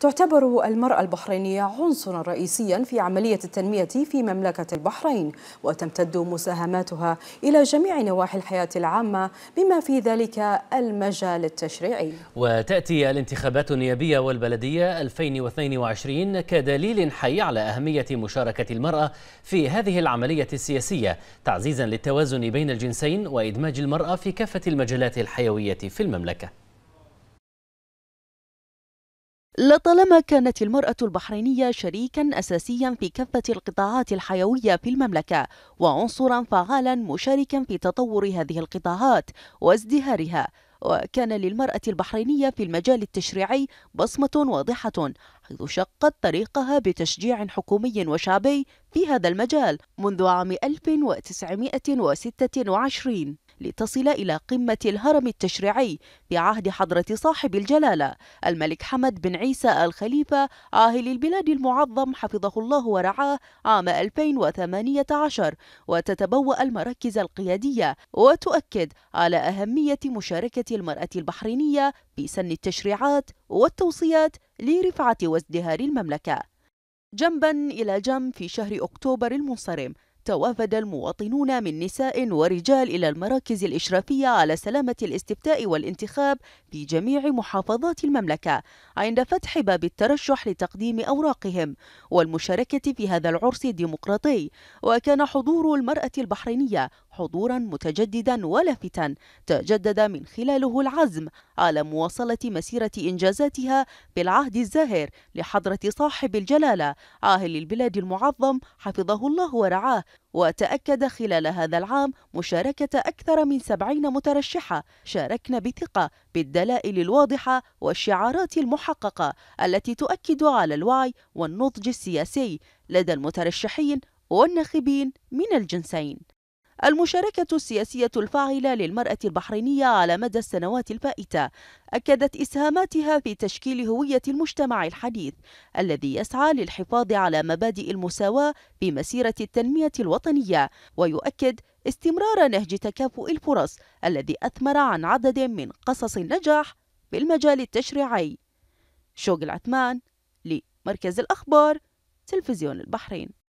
تعتبر المرأة البحرينية عنصرا رئيسيا في عملية التنمية في مملكة البحرين وتمتد مساهماتها إلى جميع نواحي الحياة العامة بما في ذلك المجال التشريعي وتأتي الانتخابات النيابية والبلدية 2022 كدليل حي على أهمية مشاركة المرأة في هذه العملية السياسية تعزيزا للتوازن بين الجنسين وإدماج المرأة في كافة المجالات الحيوية في المملكة لطالما كانت المرأة البحرينية شريكا أساسيا في كافة القطاعات الحيوية في المملكة وعنصرا فعالا مشاركا في تطور هذه القطاعات وازدهارها وكان للمرأة البحرينية في المجال التشريعي بصمة واضحة حيث شقت طريقها بتشجيع حكومي وشعبي في هذا المجال منذ عام 1926 لتصل إلى قمة الهرم التشريعي في عهد حضرة صاحب الجلالة الملك حمد بن عيسى الخليفة عاهل البلاد المعظم حفظه الله ورعاه عام 2018 وتتبوأ المراكز القيادية وتؤكد على أهمية مشاركة المرأة البحرينية في سن التشريعات والتوصيات لرفعة وازدهار المملكة جنبا إلى جنب في شهر أكتوبر المنصرم توافد المواطنون من نساء ورجال إلى المراكز الإشرافية على سلامة الاستفتاء والانتخاب في جميع محافظات المملكة عند فتح باب الترشح لتقديم أوراقهم والمشاركة في هذا العرس الديمقراطي وكان حضور المرأة البحرينية حضورا متجددا ولافتا تجدد من خلاله العزم على مواصلة مسيرة إنجازاتها بالعهد الزاهر لحضرة صاحب الجلالة عاهل البلاد المعظم حفظه الله ورعاه وتأكد خلال هذا العام مشاركة أكثر من سبعين مترشحة شاركنا بثقة بالدلائل الواضحة والشعارات المحققة التي تؤكد على الوعي والنضج السياسي لدى المترشحين والناخبين من الجنسين المشاركة السياسية الفاعلة للمرأة البحرينية على مدى السنوات الفائتة أكدت إسهاماتها في تشكيل هوية المجتمع الحديث الذي يسعى للحفاظ على مبادئ المساواة في مسيرة التنمية الوطنية ويؤكد استمرار نهج تكافؤ الفرص الذي أثمر عن عدد من قصص النجاح في المجال التشريعي شوق العثمان لمركز الأخبار تلفزيون البحرين